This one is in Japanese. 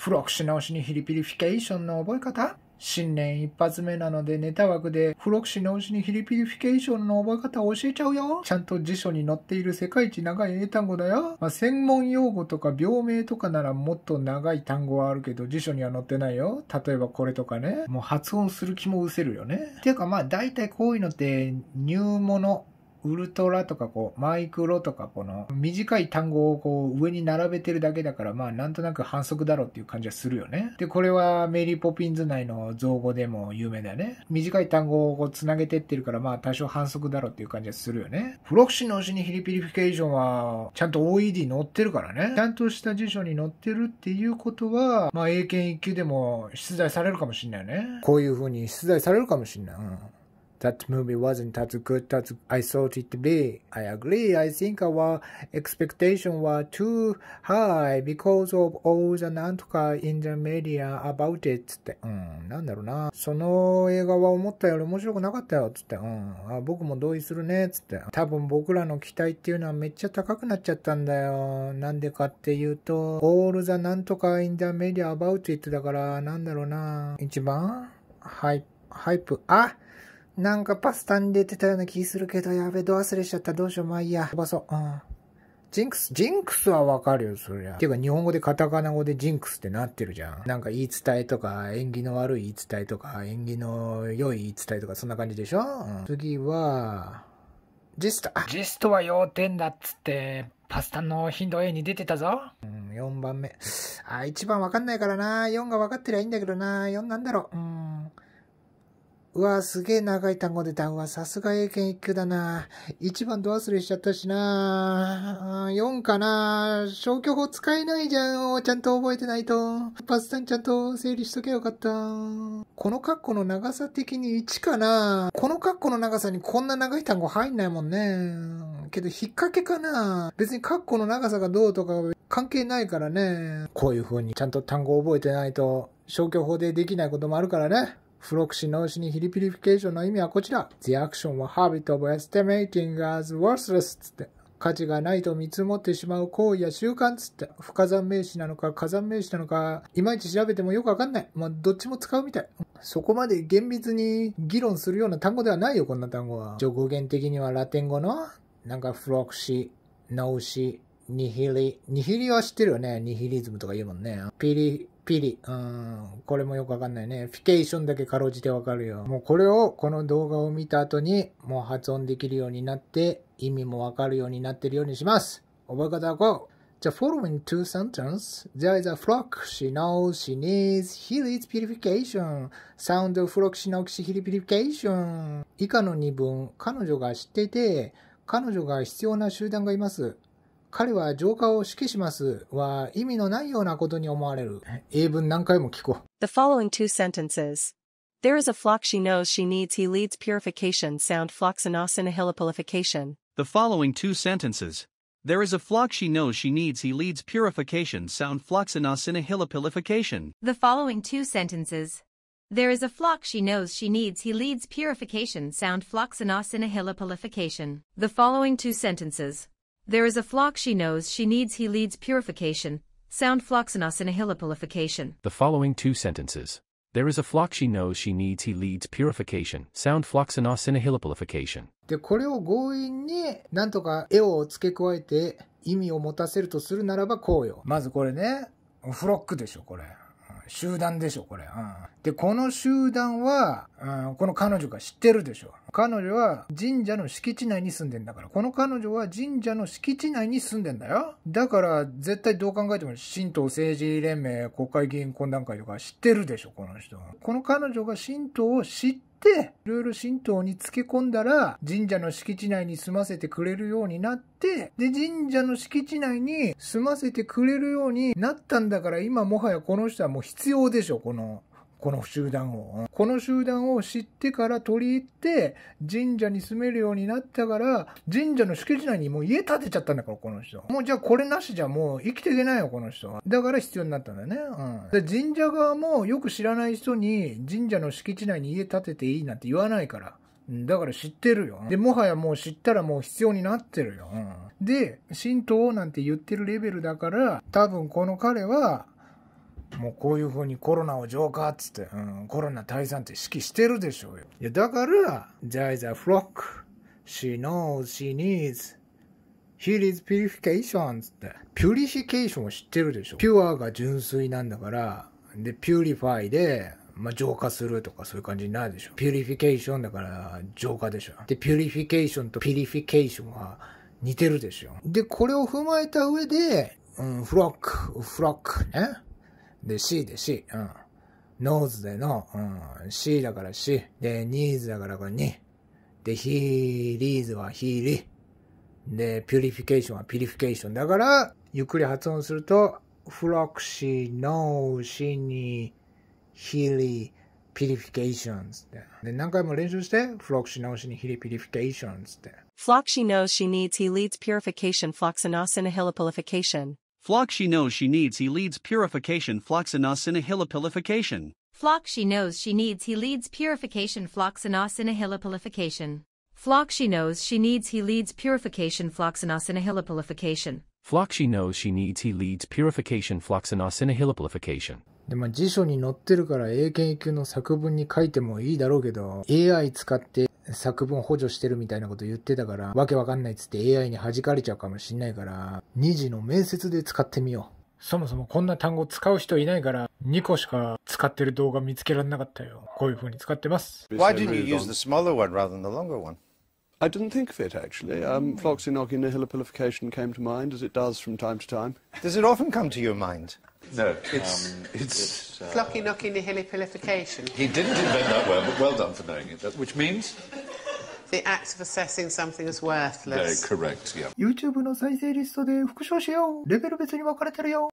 付録し直しにヒリピリフィケーションの覚え方新年一発目なのでネタ枠で付録し直しにヒリピリフィケーションの覚え方を教えちゃうよちゃんと辞書に載っている世界一長い英単語だよ、まあ、専門用語とか病名とかならもっと長い単語はあるけど辞書には載ってないよ例えばこれとかねもう発音する気も失せるよねていうかまあ大体こういうのって入物ウルトラとかこうマイクロとかこの短い単語をこう上に並べてるだけだからまあなんとなく反則だろうっていう感じはするよね。で、これはメリーポピンズ内の造語でも有名だよね。短い単語をこう繋げてってるからまあ多少反則だろうっていう感じはするよね。フロクシーのうちにヒリピリフィケーションはちゃんと OED 載ってるからね。ちゃんとした辞書に載ってるっていうことはまあ英検一級でも出題されるかもしんないよね。こういう風に出題されるかもしんない。うん That movie wasn't as good as I thought it'd be. I agree. I think our expectations were too high because of all the なんとか in the media about it って。うん、なんだろうな。その映画は思ったより面白くなかったよ。つって。うん。あ僕も同意するね。つって。多分僕らの期待っていうのはめっちゃ高くなっちゃったんだよ。なんでかっていうと、all the なんとか in the media about it だから、なんだろうな。一番ハイ、ハイプ。あなんかパスタに出てたような気するけど、やべ、ど忘れしちゃった。どうしよう、まあいいや。飛ばそう。うん。ジンクス、ジンクスはわかるよ、そりゃ。ていうか、日本語でカタカナ語でジンクスってなってるじゃん。なんか言い伝えとか、縁起の悪い言い伝えとか、縁起の良い言い伝えとか、そんな感じでしょ、うん、次は、ジスト。ジストは要点だっつって、パスタの頻度 A に出てたぞ。うん、4番目。あ、1番わかんないからな。4がわかってりゃいいんだけどな。4なんだろう。うん。うわ、すげえ長い単語出た。うわ、さすが英検一級だな。一番ド忘れしちゃったしな。4かな。消去法使えないじゃん。ちゃんと覚えてないと。パスタンちゃんと整理しとけよかった。このカッコの長さ的に1かな。このカッコの長さにこんな長い単語入んないもんね。けど、引っ掛けかな。別にカッコの長さがどうとか関係ないからね。こういう風にちゃんと単語覚えてないと消去法でできないこともあるからね。付録シのうちにヒリピリフィケーションの意味はこちら。The action or habit of estimating as worthless つって。価値がないと見積もってしまう行為や習慣つって、不可算名詞なのか火山名詞なのか、いまいち調べてもよくわかんない。まあ、どっちも使うみたい。そこまで厳密に議論するような単語ではないよ、こんな単語は。語言的にはラテン語の、なんかフロクシ、ノウシ、ニヒリ。ニヒリは知ってるよね。ニヒリズムとか言うもんね。ピリピリ。うん。これもよくわかんないね。フィケーションだけかろうじてわかるよ。もうこれを、この動画を見た後に、もう発音できるようになって、意味もわかるようになってるようにします。覚え方はこう。The following two sentences, there is a f l o c k she knows, she needs, h e n e e d s purification, sound of f l o c k she knows, she n e e d s purification. 以下の二文、彼女が知っていて、彼女が必要な集団がいます。彼は浄化を指揮しますは意味のないようなことに思われる。英文何回も聞こう。The following two sentences. There is a flock she knows she needs he leads purification sound in a floxinosinahilipolification. The following two sentences. There is a flock she knows she needs he leads purification sound in a floxinosinahilipolification. The following two sentences. There is a flock she knows she needs he leads purification sound in a floxinosinahilipolification. The following two sentences. There is a flock she knows she needs he leads purification, sound floxinos in a hilipolification. The following two sentences. There is a flock she knows she needs he leads purification, sound floxinos in a hilipolification. で、これを強引になんとか絵を付け加えて意味を持たせるとするならばこうよ。まずこれね、フロックでしょ、これ。集団でしょ、これ。うん、で、この集団は、うん、この彼女が知ってるでしょ彼女は神社の敷地内に住んでんだからこの彼女は神社の敷地内に住んでんだよだから絶対どう考えても神道政治連盟国会議員懇談会とか知ってるでしょこの人この彼女が神道を知っていろいろ神道につけ込んだら、神社の敷地内に住ませてくれるようになって、で、神社の敷地内に住ませてくれるようになったんだから、今もはやこの人はもう必要でしょ、このこの集団を。この集団を知ってから取り入って、神社に住めるようになったから、神社の敷地内にもう家建てちゃったんだから、この人。もうじゃあこれなしじゃもう生きていけないよ、この人は。だから必要になったんだよね。うん。で、神社側もよく知らない人に、神社の敷地内に家建てていいなんて言わないから。だから知ってるよ。で、もはやもう知ったらもう必要になってるよ。うん、で、神道なんて言ってるレベルだから、多分この彼は、もうこういうふうにコロナを浄化っつって、うん、コロナ退散って指揮してるでしょうよ。いや、だから、there is a flock. She knows she needs. He needs purification つって。ピュリフィケーションを知ってるでしょ。ピュアが純粋なんだから、で、ピューリファイで、まあ、浄化するとかそういう感じになるでしょ。ピューリフィケーションだから浄化でしょ。で、ピューリフィケーションとピュリフィケーションは似てるでしょ。で、これを踏まえた上で、うん、フロック、フロックね。で、C で C。うん。ノーズでの、うん、C だから C。で、ニーズだからこれ2。で、ヒーリーズはヒーリ。で、ピュリフィケーションはピュリフィケーション。だから、ゆっくり発音すると、フロクシー、ノー、シニー、ヒーリ、ー。ピリフィケーションズって。で、何回も練習して、フロクシー、ノー、シニー、ヒリ、ピリフィケーションズって。フロクシー、ノー、シニー、ヒリーツピュリフィケーション、フロクシノー、シニー、ヒリ、ピュリフィケーション。Flock she knows she needs he leads purification floxinos in a hilopilification. Flock she knows she needs he leads purification floxinos in a hilopilification. Flock she knows she needs he leads purification floxinos in a hilopilification. Flock she knows she needs he leads purification floxinos in a hilopilification. で、まあ、辞書に載ってるから英検1級の作文に書いてもいいだろうけど、AI 使って作文補助してるみたいなこと言ってたから、わけわかんないっつって AI に弾かれちゃうかもしんないから、2次の面接で使ってみよう。そもそもこんな単語使う人いないから、2個しか使ってる動画見つけられなかったよ。こういう風に使ってます。Why didn't you use the smaller one rather than the longer one? I didn't think of it actually. Um, Floxinogynihilopilification came to mind, as it does from time to time. Does it often come to your mind? No, it's, um, it's, it's uh, Flocky Knocky Nihilipilification. He didn't invent that word, but well done for knowing it. That, which means? The act of assessing something as worthless. No, correct, yeah. YouTube の再生リストで復唱しようレベル別に分かれてるよ